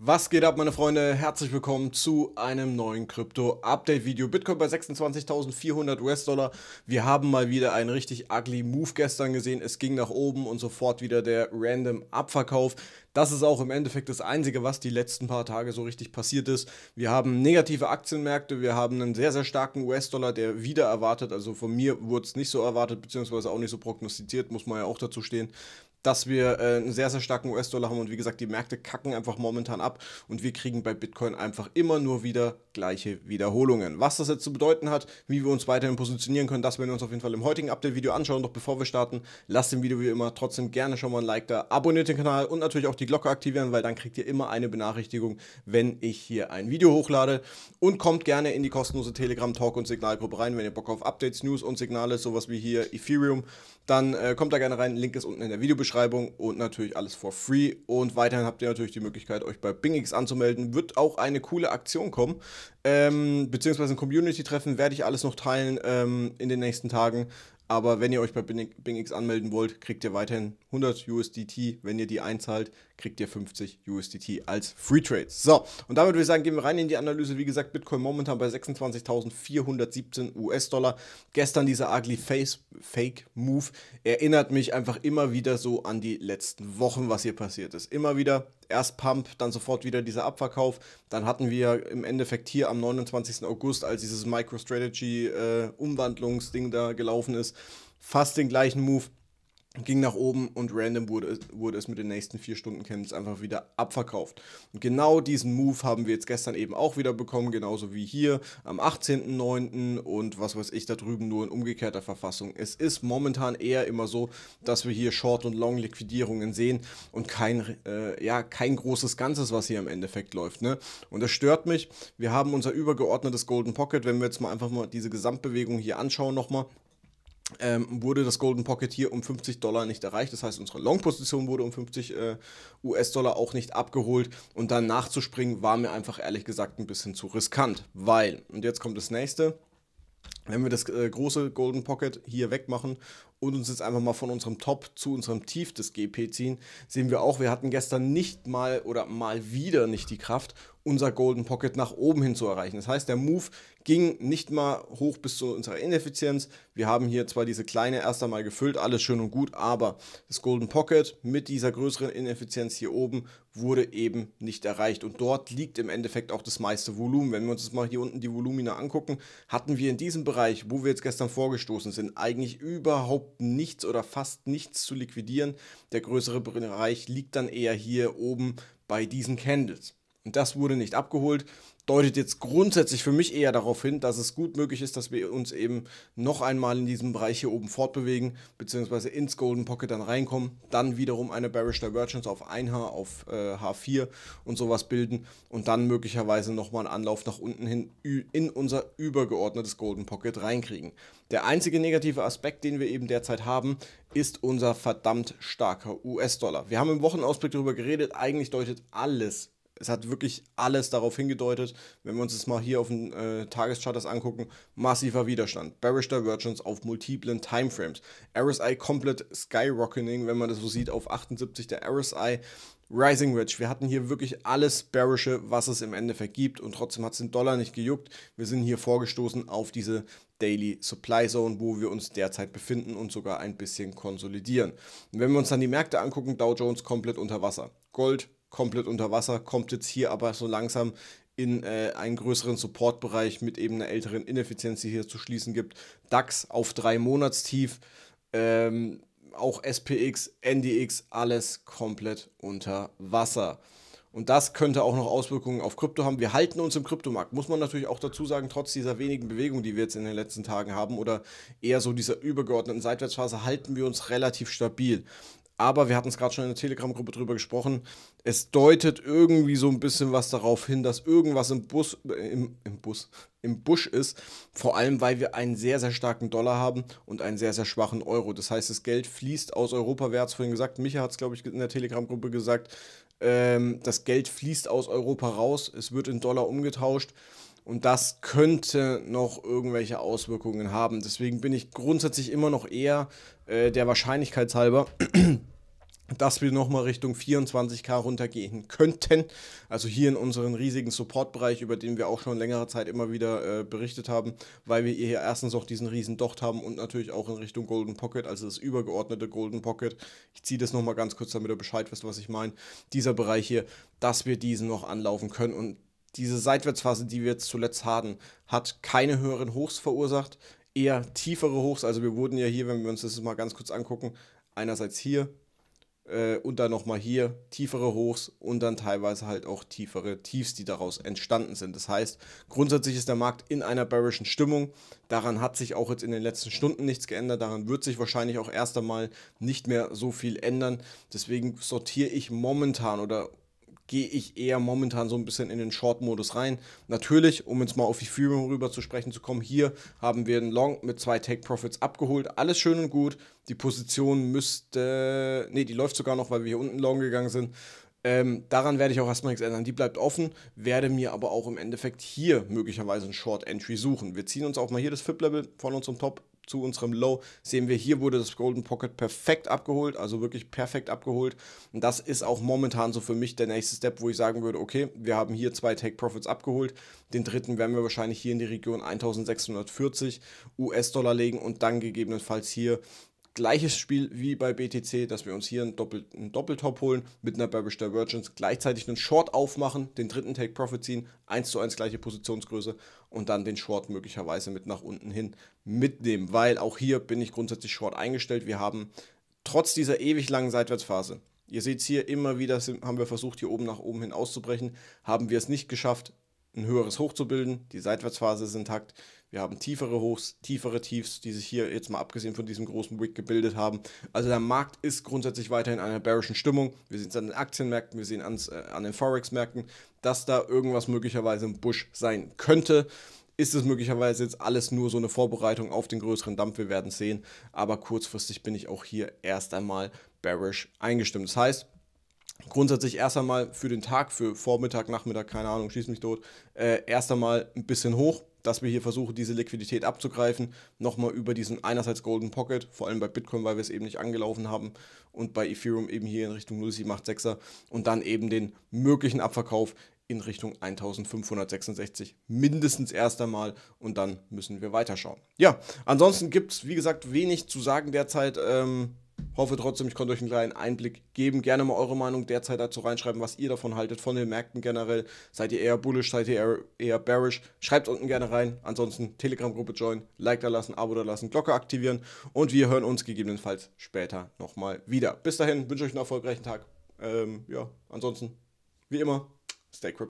Was geht ab, meine Freunde? Herzlich willkommen zu einem neuen Krypto-Update-Video. Bitcoin bei 26.400 US-Dollar. Wir haben mal wieder einen richtig ugly Move gestern gesehen. Es ging nach oben und sofort wieder der random Abverkauf. Das ist auch im Endeffekt das Einzige, was die letzten paar Tage so richtig passiert ist. Wir haben negative Aktienmärkte, wir haben einen sehr, sehr starken US-Dollar, der wieder erwartet. Also von mir wurde es nicht so erwartet, beziehungsweise auch nicht so prognostiziert, muss man ja auch dazu stehen dass wir äh, einen sehr, sehr starken US-Dollar haben und wie gesagt, die Märkte kacken einfach momentan ab und wir kriegen bei Bitcoin einfach immer nur wieder gleiche Wiederholungen. Was das jetzt zu bedeuten hat, wie wir uns weiterhin positionieren können, das werden wir uns auf jeden Fall im heutigen Update-Video anschauen. Doch bevor wir starten, lasst dem Video wie immer trotzdem gerne schon mal ein Like da, abonniert den Kanal und natürlich auch die Glocke aktivieren, weil dann kriegt ihr immer eine Benachrichtigung, wenn ich hier ein Video hochlade und kommt gerne in die kostenlose Telegram-Talk- und Signalgruppe rein, wenn ihr Bock auf Updates, News und Signale, sowas wie hier Ethereum, dann äh, kommt da gerne rein, Link ist unten in der Videobeschreibung Beschreibung und natürlich alles for free. Und weiterhin habt ihr natürlich die Möglichkeit, euch bei BingX anzumelden. Wird auch eine coole Aktion kommen. Ähm, beziehungsweise ein Community-Treffen werde ich alles noch teilen ähm, in den nächsten Tagen. Aber wenn ihr euch bei BingX anmelden wollt, kriegt ihr weiterhin 100 USDT, wenn ihr die einzahlt kriegt ihr 50 USDT als Free Trade. So, und damit würde ich sagen, gehen wir rein in die Analyse. Wie gesagt, Bitcoin momentan bei 26.417 US-Dollar. Gestern dieser ugly face Fake Move erinnert mich einfach immer wieder so an die letzten Wochen, was hier passiert ist. Immer wieder erst Pump, dann sofort wieder dieser Abverkauf. Dann hatten wir im Endeffekt hier am 29. August, als dieses MicroStrategy äh, Umwandlungsding da gelaufen ist, fast den gleichen Move ging nach oben und random wurde, wurde es mit den nächsten vier Stunden Camps einfach wieder abverkauft. Und genau diesen Move haben wir jetzt gestern eben auch wieder bekommen, genauso wie hier am 18.09. und was weiß ich da drüben nur in umgekehrter Verfassung. Es ist momentan eher immer so, dass wir hier Short- und Long-Liquidierungen sehen und kein, äh, ja, kein großes Ganzes, was hier im Endeffekt läuft. Ne? Und das stört mich. Wir haben unser übergeordnetes Golden Pocket, wenn wir jetzt mal einfach mal diese Gesamtbewegung hier anschauen nochmal ähm, wurde das Golden Pocket hier um 50 Dollar nicht erreicht. Das heißt, unsere Long-Position wurde um 50 äh, US-Dollar auch nicht abgeholt. Und dann nachzuspringen war mir einfach ehrlich gesagt ein bisschen zu riskant. Weil, und jetzt kommt das nächste, wenn wir das äh, große Golden Pocket hier wegmachen und uns jetzt einfach mal von unserem Top zu unserem Tief des GP ziehen, sehen wir auch, wir hatten gestern nicht mal oder mal wieder nicht die Kraft, unser Golden Pocket nach oben hin zu erreichen. Das heißt, der Move ging nicht mal hoch bis zu unserer Ineffizienz. Wir haben hier zwar diese kleine erst einmal gefüllt, alles schön und gut, aber das Golden Pocket mit dieser größeren Ineffizienz hier oben wurde eben nicht erreicht. Und dort liegt im Endeffekt auch das meiste Volumen. Wenn wir uns jetzt mal hier unten die Volumina angucken, hatten wir in diesem Bereich, wo wir jetzt gestern vorgestoßen sind, eigentlich überhaupt überhaupt nichts oder fast nichts zu liquidieren. Der größere Bereich liegt dann eher hier oben bei diesen Candles. Und das wurde nicht abgeholt. Deutet jetzt grundsätzlich für mich eher darauf hin, dass es gut möglich ist, dass wir uns eben noch einmal in diesem Bereich hier oben fortbewegen, beziehungsweise ins Golden Pocket dann reinkommen, dann wiederum eine Bearish Divergence auf 1H, auf äh, H4 und sowas bilden und dann möglicherweise nochmal einen Anlauf nach unten hin in unser übergeordnetes Golden Pocket reinkriegen. Der einzige negative Aspekt, den wir eben derzeit haben, ist unser verdammt starker US-Dollar. Wir haben im Wochenausblick darüber geredet, eigentlich deutet alles es hat wirklich alles darauf hingedeutet, wenn wir uns das mal hier auf den äh, Tageschart das angucken, massiver Widerstand, Bearish Divergence auf multiplen Timeframes, RSI komplett skyrocketing, wenn man das so sieht, auf 78 der RSI, Rising Wedge, wir hatten hier wirklich alles Bearische, was es im Endeffekt gibt und trotzdem hat es den Dollar nicht gejuckt. Wir sind hier vorgestoßen auf diese Daily Supply Zone, wo wir uns derzeit befinden und sogar ein bisschen konsolidieren. Und wenn wir uns dann die Märkte angucken, Dow Jones komplett unter Wasser. Gold komplett unter Wasser, kommt jetzt hier aber so langsam in äh, einen größeren Supportbereich mit eben einer älteren Ineffizienz, die hier zu schließen gibt. DAX auf drei Monatstief, ähm, auch SPX, NDX, alles komplett unter Wasser. Und das könnte auch noch Auswirkungen auf Krypto haben. Wir halten uns im Kryptomarkt, muss man natürlich auch dazu sagen, trotz dieser wenigen Bewegung, die wir jetzt in den letzten Tagen haben oder eher so dieser übergeordneten Seitwärtsphase, halten wir uns relativ stabil. Aber wir hatten es gerade schon in der Telegram-Gruppe drüber gesprochen. Es deutet irgendwie so ein bisschen was darauf hin, dass irgendwas im Bus, äh, im, im Bus, im Busch ist. Vor allem, weil wir einen sehr, sehr starken Dollar haben und einen sehr, sehr schwachen Euro. Das heißt, das Geld fließt aus Europa. Wer hat es vorhin gesagt? Micha hat es, glaube ich, in der Telegram-Gruppe gesagt. Ähm, das Geld fließt aus Europa raus. Es wird in Dollar umgetauscht. Und das könnte noch irgendwelche Auswirkungen haben. Deswegen bin ich grundsätzlich immer noch eher äh, der halber, dass wir nochmal Richtung 24k runtergehen könnten. Also hier in unseren riesigen Supportbereich, über den wir auch schon längere Zeit immer wieder äh, berichtet haben, weil wir hier erstens auch diesen riesen Docht haben und natürlich auch in Richtung Golden Pocket, also das übergeordnete Golden Pocket. Ich ziehe das nochmal ganz kurz, damit ihr Bescheid wisst, was ich meine. Dieser Bereich hier, dass wir diesen noch anlaufen können und diese Seitwärtsphase, die wir jetzt zuletzt hatten, hat keine höheren Hochs verursacht, eher tiefere Hochs. Also wir wurden ja hier, wenn wir uns das mal ganz kurz angucken, einerseits hier äh, und dann nochmal hier tiefere Hochs und dann teilweise halt auch tiefere Tiefs, die daraus entstanden sind. Das heißt, grundsätzlich ist der Markt in einer bearischen Stimmung. Daran hat sich auch jetzt in den letzten Stunden nichts geändert. Daran wird sich wahrscheinlich auch erst einmal nicht mehr so viel ändern. Deswegen sortiere ich momentan oder gehe ich eher momentan so ein bisschen in den Short-Modus rein. Natürlich, um jetzt mal auf die Führung rüber zu sprechen zu kommen, hier haben wir einen Long mit zwei Take-Profits abgeholt. Alles schön und gut. Die Position müsste, nee, die läuft sogar noch, weil wir hier unten Long gegangen sind. Ähm, daran werde ich auch erstmal nichts ändern. Die bleibt offen, werde mir aber auch im Endeffekt hier möglicherweise ein Short Entry suchen. Wir ziehen uns auch mal hier das FIP-Level von unserem Top zu unserem Low sehen wir, hier wurde das Golden Pocket perfekt abgeholt, also wirklich perfekt abgeholt. Und das ist auch momentan so für mich der nächste Step, wo ich sagen würde, okay, wir haben hier zwei Take Profits abgeholt. Den dritten werden wir wahrscheinlich hier in die Region 1640 US-Dollar legen und dann gegebenenfalls hier gleiches Spiel wie bei BTC, dass wir uns hier einen, Doppel, einen Doppeltop holen, mit einer Bearish Divergence, gleichzeitig einen Short aufmachen, den dritten Take Profit ziehen, 1 zu 1 gleiche Positionsgröße und dann den Short möglicherweise mit nach unten hin mitnehmen, weil auch hier bin ich grundsätzlich Short eingestellt. Wir haben trotz dieser ewig langen Seitwärtsphase, ihr seht es hier immer wieder, haben wir versucht, hier oben nach oben hin auszubrechen, haben wir es nicht geschafft, ein höheres Hoch zu bilden, die Seitwärtsphase ist intakt, wir haben tiefere Hochs, tiefere Tiefs, die sich hier jetzt mal abgesehen von diesem großen Wick gebildet haben. Also der Markt ist grundsätzlich weiterhin in einer bearischen Stimmung. Wir sehen es an den Aktienmärkten, wir sehen es äh, an den Forex-Märkten, dass da irgendwas möglicherweise im Busch sein könnte. Ist es möglicherweise jetzt alles nur so eine Vorbereitung auf den größeren Dampf? Wir werden sehen. Aber kurzfristig bin ich auch hier erst einmal bearish eingestimmt. Das heißt, grundsätzlich erst einmal für den Tag, für Vormittag, Nachmittag, keine Ahnung, schieß mich tot, äh, erst einmal ein bisschen hoch dass wir hier versuchen, diese Liquidität abzugreifen, nochmal über diesen einerseits Golden Pocket, vor allem bei Bitcoin, weil wir es eben nicht angelaufen haben und bei Ethereum eben hier in Richtung 0,786er und dann eben den möglichen Abverkauf in Richtung 1566 mindestens erst einmal und dann müssen wir weiterschauen. Ja, ansonsten gibt es, wie gesagt, wenig zu sagen derzeit. Ähm, Hoffe trotzdem, ich konnte euch einen kleinen Einblick geben. Gerne mal eure Meinung derzeit dazu reinschreiben, was ihr davon haltet, von den Märkten generell. Seid ihr eher bullish, seid ihr eher, bearish? Schreibt unten gerne rein. Ansonsten Telegram-Gruppe join, Like da lassen, Abo da lassen, Glocke aktivieren und wir hören uns gegebenenfalls später nochmal wieder. Bis dahin, wünsche ich euch einen erfolgreichen Tag. Ähm, ja, ansonsten, wie immer, stay crypto.